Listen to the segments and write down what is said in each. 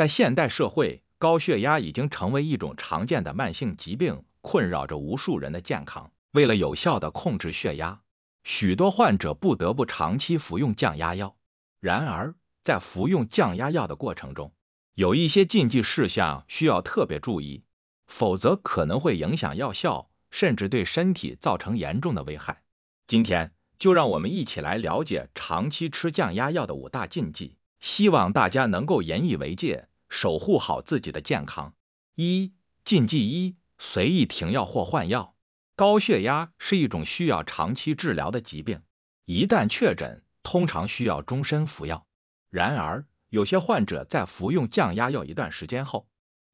在现代社会，高血压已经成为一种常见的慢性疾病，困扰着无数人的健康。为了有效地控制血压，许多患者不得不长期服用降压药。然而，在服用降压药的过程中，有一些禁忌事项需要特别注意，否则可能会影响药效，甚至对身体造成严重的危害。今天，就让我们一起来了解长期吃降压药的五大禁忌，希望大家能够引以为戒。守护好自己的健康。一、禁忌一：随意停药或换药。高血压是一种需要长期治疗的疾病，一旦确诊，通常需要终身服药。然而，有些患者在服用降压药一段时间后，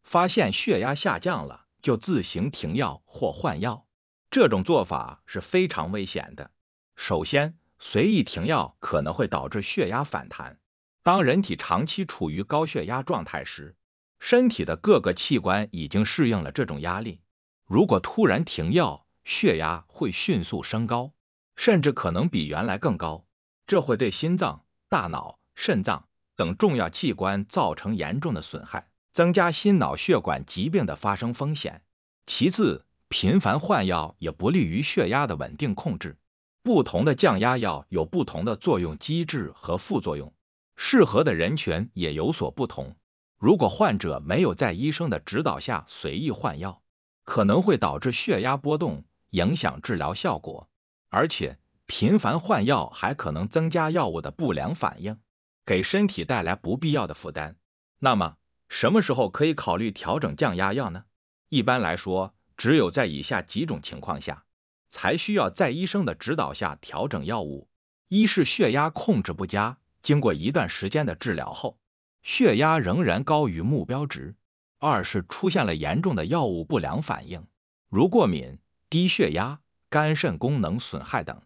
发现血压下降了，就自行停药或换药。这种做法是非常危险的。首先，随意停药可能会导致血压反弹。当人体长期处于高血压状态时，身体的各个器官已经适应了这种压力。如果突然停药，血压会迅速升高，甚至可能比原来更高。这会对心脏、大脑、肾脏等重要器官造成严重的损害，增加心脑血管疾病的发生风险。其次，频繁换药也不利于血压的稳定控制。不同的降压药有不同的作用机制和副作用。适合的人群也有所不同。如果患者没有在医生的指导下随意换药，可能会导致血压波动，影响治疗效果。而且频繁换药还可能增加药物的不良反应，给身体带来不必要的负担。那么，什么时候可以考虑调整降压药呢？一般来说，只有在以下几种情况下，才需要在医生的指导下调整药物：一是血压控制不佳。经过一段时间的治疗后，血压仍然高于目标值；二是出现了严重的药物不良反应，如过敏、低血压、肝肾功能损害等；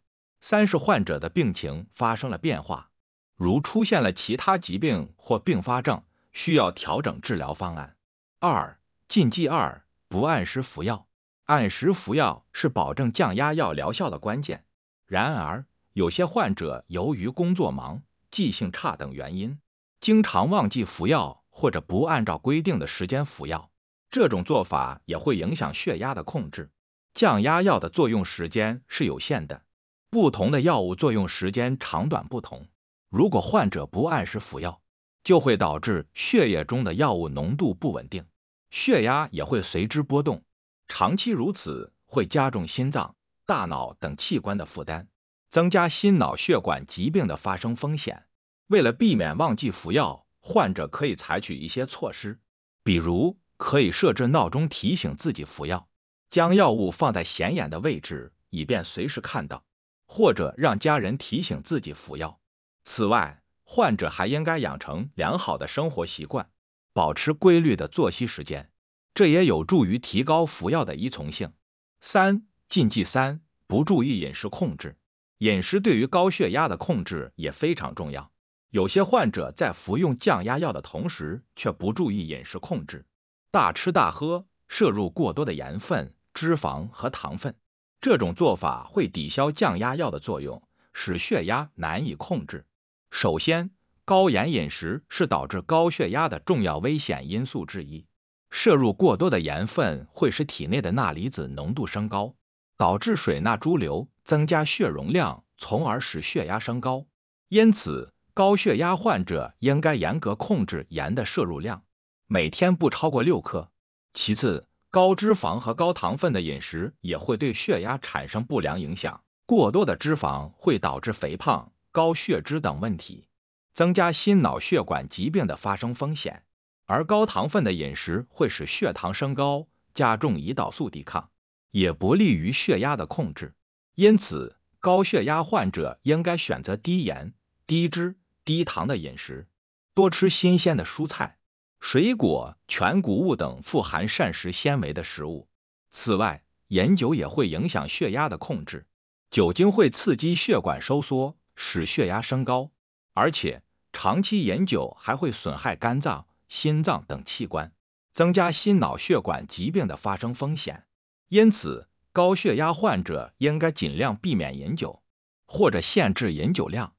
三是患者的病情发生了变化，如出现了其他疾病或并发症，需要调整治疗方案。二、禁忌二不按时服药，按时服药是保证降压药疗效的关键。然而，有些患者由于工作忙。记性差等原因，经常忘记服药或者不按照规定的时间服药，这种做法也会影响血压的控制。降压药的作用时间是有限的，不同的药物作用时间长短不同。如果患者不按时服药，就会导致血液中的药物浓度不稳定，血压也会随之波动。长期如此，会加重心脏、大脑等器官的负担。增加心脑血管疾病的发生风险。为了避免忘记服药，患者可以采取一些措施，比如可以设置闹钟提醒自己服药，将药物放在显眼的位置，以便随时看到，或者让家人提醒自己服药。此外，患者还应该养成良好的生活习惯，保持规律的作息时间，这也有助于提高服药的依从性。三禁忌三不注意饮食控制。饮食对于高血压的控制也非常重要。有些患者在服用降压药的同时，却不注意饮食控制，大吃大喝，摄入过多的盐分、脂肪和糖分。这种做法会抵消降压药的作用，使血压难以控制。首先，高盐饮食是导致高血压的重要危险因素之一。摄入过多的盐分会使体内的钠离子浓度升高。导致水钠潴留，增加血容量，从而使血压升高。因此，高血压患者应该严格控制盐的摄入量，每天不超过六克。其次，高脂肪和高糖分的饮食也会对血压产生不良影响。过多的脂肪会导致肥胖、高血脂等问题，增加心脑血管疾病的发生风险；而高糖分的饮食会使血糖升高，加重胰岛素抵抗。也不利于血压的控制，因此高血压患者应该选择低盐、低脂、低糖的饮食，多吃新鲜的蔬菜、水果、全谷物等富含膳食纤维的食物。此外，饮酒也会影响血压的控制，酒精会刺激血管收缩，使血压升高，而且长期饮酒还会损害肝脏、心脏等器官，增加心脑血管疾病的发生风险。因此，高血压患者应该尽量避免饮酒，或者限制饮酒量。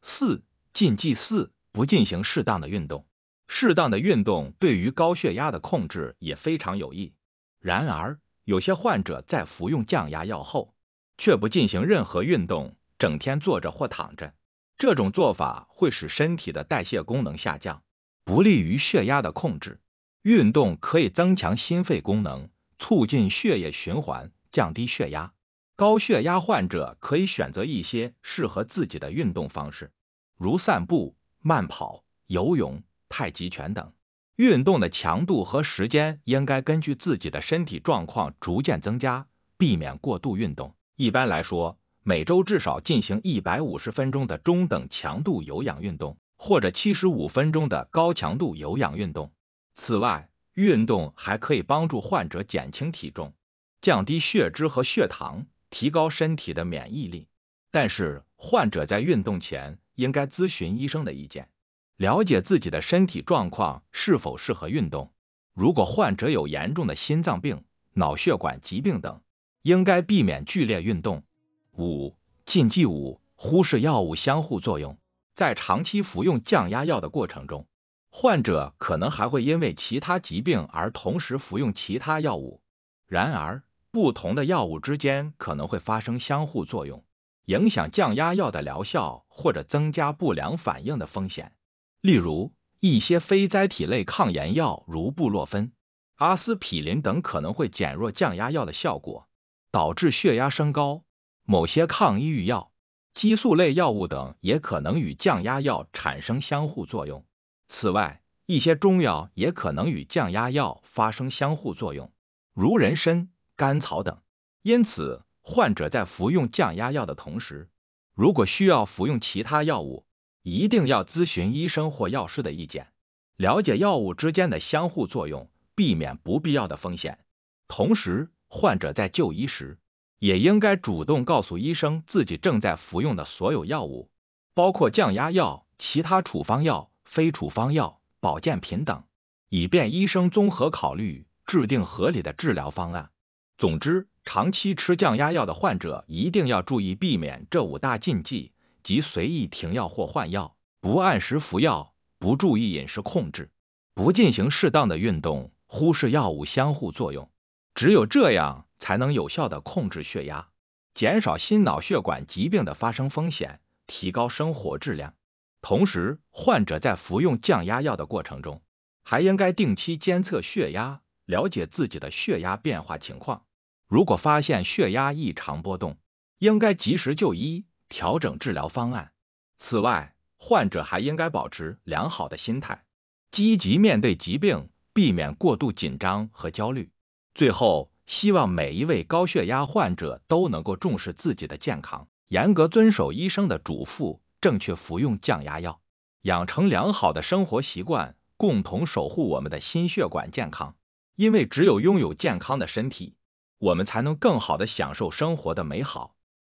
四、禁忌四不进行适当的运动，适当的运动对于高血压的控制也非常有益。然而，有些患者在服用降压药后，却不进行任何运动，整天坐着或躺着，这种做法会使身体的代谢功能下降，不利于血压的控制。运动可以增强心肺功能。促进血液循环，降低血压。高血压患者可以选择一些适合自己的运动方式，如散步、慢跑、游泳、太极拳等。运动的强度和时间应该根据自己的身体状况逐渐增加，避免过度运动。一般来说，每周至少进行一百五十分钟的中等强度有氧运动，或者七十五分钟的高强度有氧运动。此外，运动还可以帮助患者减轻体重，降低血脂和血糖，提高身体的免疫力。但是，患者在运动前应该咨询医生的意见，了解自己的身体状况是否适合运动。如果患者有严重的心脏病、脑血管疾病等，应该避免剧烈运动。五、禁忌五，忽视药物相互作用，在长期服用降压药的过程中。患者可能还会因为其他疾病而同时服用其他药物，然而，不同的药物之间可能会发生相互作用，影响降压药的疗效或者增加不良反应的风险。例如，一些非甾体类抗炎药如布洛芬、阿司匹林等可能会减弱降压药的效果，导致血压升高。某些抗抑郁药、激素类药物等也可能与降压药产生相互作用。此外，一些中药也可能与降压药发生相互作用，如人参、甘草等。因此，患者在服用降压药的同时，如果需要服用其他药物，一定要咨询医生或药师的意见，了解药物之间的相互作用，避免不必要的风险。同时，患者在就医时，也应该主动告诉医生自己正在服用的所有药物，包括降压药、其他处方药。非处方药、保健品等，以便医生综合考虑，制定合理的治疗方案。总之，长期吃降压药的患者一定要注意避免这五大禁忌，即随意停药或换药、不按时服药、不注意饮食控制、不进行适当的运动、忽视药物相互作用。只有这样，才能有效的控制血压，减少心脑血管疾病的发生风险，提高生活质量。同时，患者在服用降压药的过程中，还应该定期监测血压，了解自己的血压变化情况。如果发现血压异常波动，应该及时就医，调整治疗方案。此外，患者还应该保持良好的心态，积极面对疾病，避免过度紧张和焦虑。最后，希望每一位高血压患者都能够重视自己的健康，严格遵守医生的嘱咐。正确服用降压药，养成良好的生活习惯，共同守护我们的心血管健康。因为只有拥有健康的身体，我们才能更好的享受生活的美好。